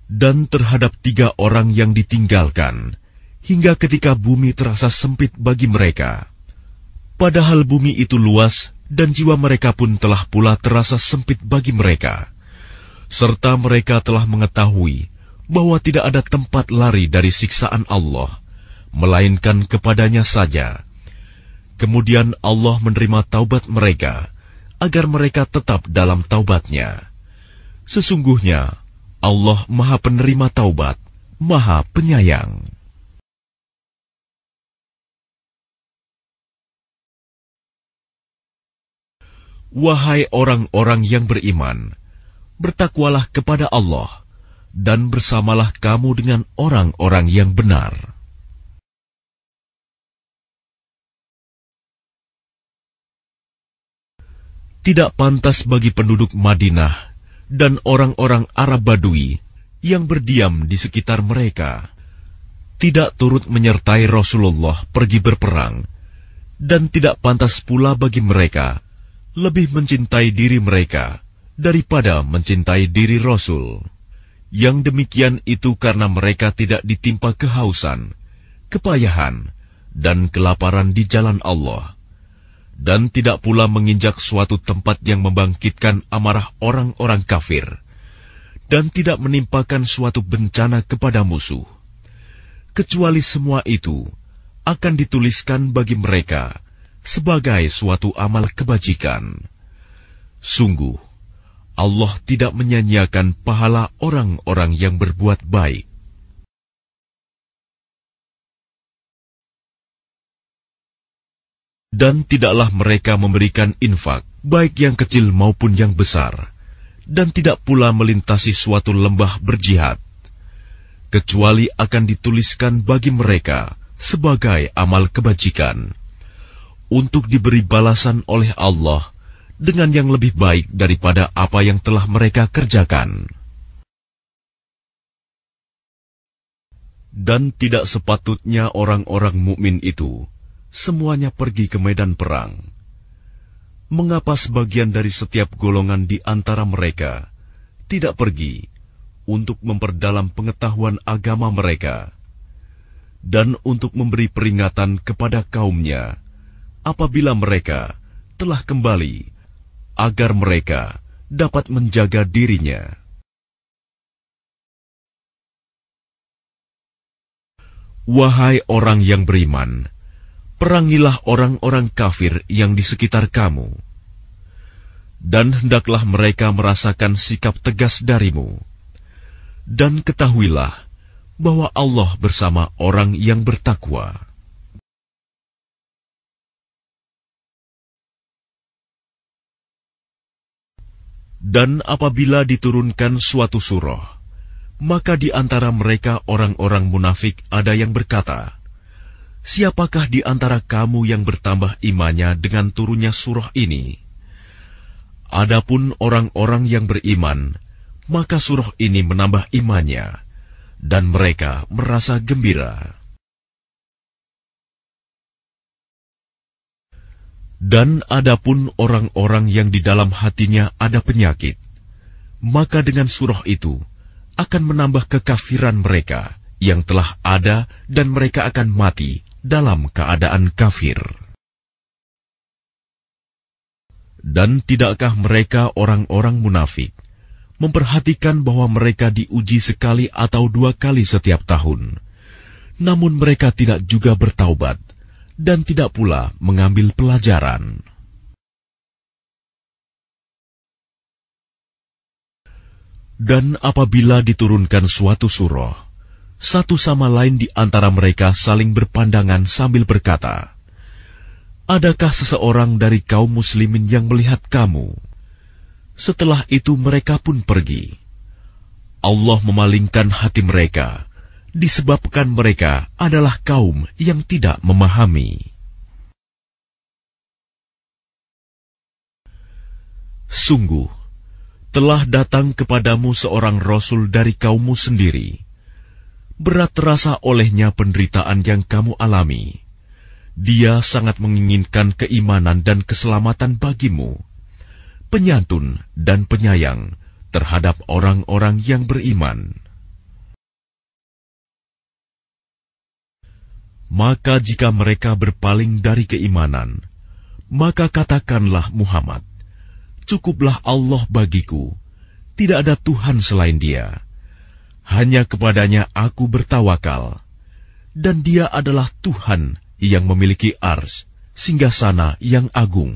dan terhadap tiga orang yang ditinggalkan, hingga ketika bumi terasa sempit bagi mereka. Padahal bumi itu luas dan jiwa mereka pun telah pula terasa sempit bagi mereka, serta mereka telah mengetahui bahwa tidak ada tempat lari dari siksaan Allah, melainkan kepadanya saja. Kemudian Allah menerima taubat mereka, agar mereka tetap dalam taubatnya. Sesungguhnya, Allah Maha Penerima Taubat, Maha Penyayang. Wahai orang-orang yang beriman, bertakwalah kepada Allah dan bersamalah kamu dengan orang-orang yang benar. Tidak pantas bagi penduduk Madinah dan orang-orang Arab Badui yang berdiam di sekitar mereka tidak turut menyertai Rasulullah pergi berperang dan tidak pantas pula bagi mereka lebih mencintai diri mereka daripada mencintai diri Rasul. Yang demikian itu karena mereka tidak ditimpa kehausan, kepayahan, dan kelaparan di jalan Allah dan tidak pula menginjak suatu tempat yang membangkitkan amarah orang-orang kafir, dan tidak menimpakan suatu bencana kepada musuh. Kecuali semua itu akan dituliskan bagi mereka sebagai suatu amal kebajikan. Sungguh, Allah tidak menyanyiakan pahala orang-orang yang berbuat baik. dan tidaklah mereka memberikan infak, baik yang kecil maupun yang besar, dan tidak pula melintasi suatu lembah berjihad, kecuali akan dituliskan bagi mereka sebagai amal kebajikan, untuk diberi balasan oleh Allah dengan yang lebih baik daripada apa yang telah mereka kerjakan. Dan tidak sepatutnya orang-orang mukmin itu semuanya pergi ke medan perang. Mengapa sebagian dari setiap golongan di antara mereka tidak pergi untuk memperdalam pengetahuan agama mereka dan untuk memberi peringatan kepada kaumnya apabila mereka telah kembali agar mereka dapat menjaga dirinya? Wahai orang yang beriman, perangilah orang-orang kafir yang di sekitar kamu, dan hendaklah mereka merasakan sikap tegas darimu, dan ketahuilah bahwa Allah bersama orang yang bertakwa. Dan apabila diturunkan suatu surah, maka di antara mereka orang-orang munafik ada yang berkata, Siapakah di antara kamu yang bertambah imannya dengan turunnya surah ini? Adapun orang-orang yang beriman, maka surah ini menambah imannya, dan mereka merasa gembira. Dan adapun orang-orang yang di dalam hatinya ada penyakit, maka dengan surah itu akan menambah kekafiran mereka yang telah ada dan mereka akan mati dalam keadaan kafir. Dan tidakkah mereka orang-orang munafik memperhatikan bahwa mereka diuji sekali atau dua kali setiap tahun, namun mereka tidak juga bertaubat dan tidak pula mengambil pelajaran. Dan apabila diturunkan suatu surah, satu sama lain di antara mereka saling berpandangan sambil berkata, Adakah seseorang dari kaum muslimin yang melihat kamu? Setelah itu mereka pun pergi. Allah memalingkan hati mereka, disebabkan mereka adalah kaum yang tidak memahami. Sungguh, telah datang kepadamu seorang rasul dari kaummu sendiri, berat terasa olehnya penderitaan yang kamu alami. Dia sangat menginginkan keimanan dan keselamatan bagimu, penyantun dan penyayang terhadap orang-orang yang beriman. Maka jika mereka berpaling dari keimanan, maka katakanlah Muhammad, cukuplah Allah bagiku, tidak ada Tuhan selain dia hanya kepadanya aku bertawakal. Dan dia adalah Tuhan yang memiliki ars, singgasana yang agung.